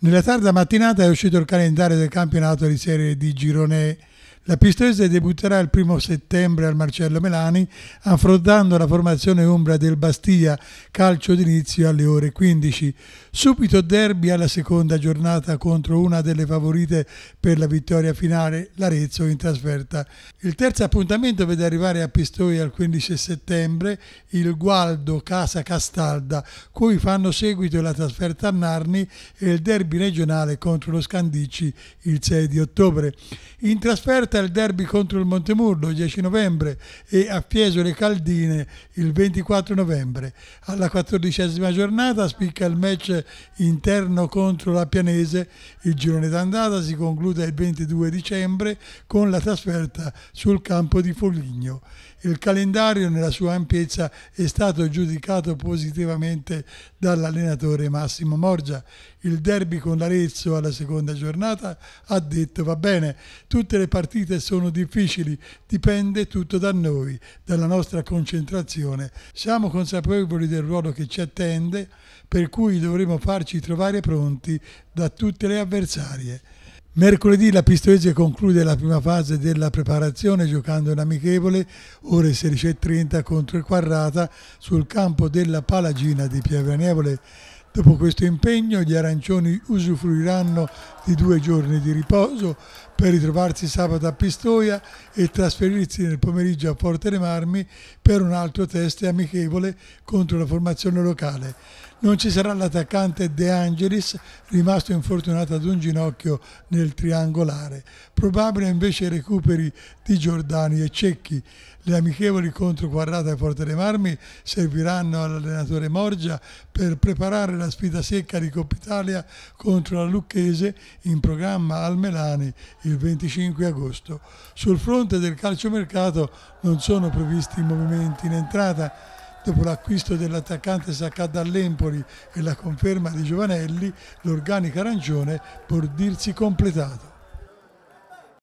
Nella tarda mattinata è uscito il calendario del campionato di serie di girone la Pistese debutterà il primo settembre al Marcello Melani, affrontando la formazione Umbra del Bastia, calcio d'inizio alle ore 15. Subito derby alla seconda giornata contro una delle favorite per la vittoria finale, l'Arezzo in trasferta. Il terzo appuntamento vede arrivare a Pistoia il 15 settembre il Gualdo Casa Castalda, cui fanno seguito la trasferta a Narni e il derby regionale contro lo Scandicci il 6 di ottobre. In trasferta data del derby contro il Montemurlo il 10 novembre e a Fiesole Caldine il 24 novembre. Alla quattordicesima giornata spicca il match interno contro la Pianese. Il girone d'andata si conclude il 22 dicembre con la trasferta sul campo di Foligno. Il calendario nella sua ampiezza è stato giudicato positivamente dall'allenatore Massimo Morgia. Il derby con l'Arezzo alla seconda giornata ha detto va bene, tutte le partite partite sono difficili, dipende tutto da noi, dalla nostra concentrazione. Siamo consapevoli del ruolo che ci attende, per cui dovremo farci trovare pronti da tutte le avversarie. Mercoledì la Pistoiese conclude la prima fase della preparazione giocando in amichevole ore 16.30 contro il Quarrata sul campo della Palagina di Piavenevole. Dopo questo impegno gli arancioni usufruiranno di due giorni di riposo per ritrovarsi sabato a Pistoia e trasferirsi nel pomeriggio a Porte Marmi per un altro test amichevole contro la formazione locale. Non ci sarà l'attaccante De Angelis, rimasto infortunato ad un ginocchio nel triangolare. Probabile invece i recuperi di Giordani e Cecchi. Le amichevoli contro Quarrata e Forte dei Marmi serviranno all'allenatore Morgia per preparare la sfida secca di Coppa Italia contro la Lucchese in programma al Melani il 25 agosto. Sul fronte del calciomercato non sono previsti movimenti momenti in entrata dopo l'acquisto dell'attaccante Saccà dall'Empoli e la conferma di Giovanelli, l'organico arancione può dirsi completato.